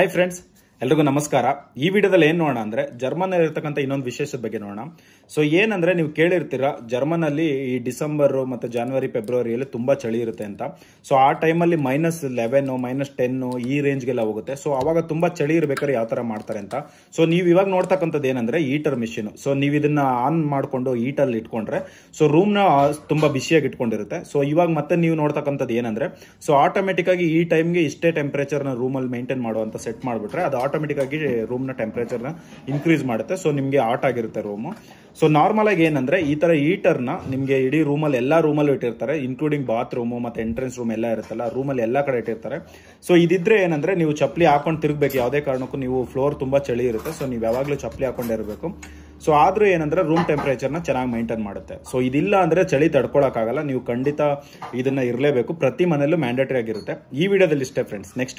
Hi friends, ಎಲ್ರಿಗೂ ನಮಸ್ಕಾರ ಈ ವಿಡಿಯೋದಲ್ಲಿ ಏನು ನೋಡೋಣ ಅಂದರೆ ಜರ್ಮನ್ ಇರತಕ್ಕಂಥ ಇನ್ನೊಂದು ವಿಶೇಷದ ಬಗ್ಗೆ ನೋಡೋಣ ಸೊ ಏನಂದ್ರೆ ನೀವು ಕೇಳಿರ್ತೀರ ಅಲ್ಲಿ ಈ ಡಿಸೆಂಬರ್ ಮತ್ತೆ ಜನವರಿ ಫೆಬ್ರವರಿಯಲ್ಲಿ ತುಂಬಾ ಚಳಿ ಇರುತ್ತೆ ಅಂತ ಸೊ ಆ ಟೈಮಲ್ಲಿ ಮೈನಸ್ ಲೆವೆನ್ ಮೈನಸ್ ಟೆನ್ ಈ ಗೆಲ್ಲ ಹೋಗುತ್ತೆ ಸೊ ಅವಾಗ ತುಂಬಾ ಚಳಿ ಇರಬೇಕಾದ್ರೆ ಯಾವ ತರ ಮಾಡ್ತಾರೆ ಅಂತ ಸೊ ನೀವು ಇವಾಗ ನೋಡ್ತಕ್ಕಂಥದ್ದು ಏನಂದ್ರೆ ಈಟರ್ ಮಿಷಿನ್ ಸೊ ನೀವು ಇದನ್ನ ಆನ್ ಮಾಡಿಕೊಂಡು ಈಟಲ್ಲಿ ಇಟ್ಕೊಂಡ್ರೆ ಸೊ ನ ತುಂಬಾ ಬಿಸಿಯಾಗಿ ಇಟ್ಕೊಂಡಿರುತ್ತೆ ಸೊ ಇವಾಗ ಮತ್ತೆ ನೀವು ನೋಡ್ತಕ್ಕಂಥದ್ದು ಏನಂದ್ರೆ ಸೊ ಆಗಿ ಈ ಟೈಮ್ಗೆ ಇಷ್ಟೇ ಟೆಂಪರೇಚರ್ ಟೆಂಪ್ರೇಚರ್ನ ರೂಮಲ್ಲಿ ಮೇಂಟೈನ್ ಮಾಡುವಂತ ಸೆಟ್ ಮಾಡಿಬಿಟ್ರೆ ಅದು ಆಟೋಮೆಟಿಕ್ ಆಗಿ ರೂಮ್ ನ ಟೆಂಪರೇಚರ್ ನ ಇನ್ಕ್ರೀಸ್ ಮಾಡುತ್ತೆ ಸೊ ನಿಮಗೆ ಆಟ್ ಆಗಿರುತ್ತೆ ರೂಮ್ ಸೊ ನಾರ್ಮಲ್ ಆಗಿ ಏನಂದ್ರೆ ಈ ತರ ನ ನಿಮಗೆ ಇಡೀ ರೂಮಲ್ಲಿ ಎಲ್ಲ ರೂಮಲ್ಲಿ ಇಟ್ಟಿರ್ತಾರೆ ಇನ್ಕ್ಲೂಡಿಂಗ್ ಬಾತ್ರೂಮು ಮತ್ತೆ ಎಂಟ್ರೆನ್ಸ್ ರೂಮ್ ಎಲ್ಲ ಇರುತ್ತಲ್ಲ ರೂಮಲ್ಲಿ ಎಲ್ಲಾ ಕಡೆ ಇಟ್ಟಿರ್ತಾರೆ ಸೊ ಇದಿದ್ರೆ ಏನಂದ್ರೆ ನೀವು ಚಪ್ಪಲಿ ಹಾಕೊಂಡು ತಿರುಗಬೇಕು ಯಾವುದೇ ಕಾರಣಕ್ಕೂ ನೀವು ಫ್ಲೋರ್ ತುಂಬಾ ಚಳಿ ಇರುತ್ತೆ ಸೊ ನೀವು ಯಾವಾಗಲೂ ಚಪ್ಪಲಿ ಹಾಕೊಂಡಿರಬೇಕು ಸೊ ಆದ್ರೂ ಏನಂದ್ರೆ ರೂಮ್ ನ ಚೆನ್ನಾಗಿ ಮೈಂಟೈನ್ ಮಾಡುತ್ತೆ ಸೊ ಇದಿಲ್ಲ ಅಂದ್ರೆ ಚಳಿ ಆಗಲ್ಲ ನೀವು ಖಂಡಿತ ಇದನ್ನ ಇರಲೇಬೇಕು ಪ್ರತಿ ಮನೆಯಲ್ಲೂ ಮ್ಯಾಂಡೇಟರಿ ಆಗಿರುತ್ತೆ ಈ ವಿಡಿಯೋದಲ್ಲಿ ಇಷ್ಟೇ ಫ್ರೆಂಡ್ಸ್ ನೆಕ್ಸ್ಟ್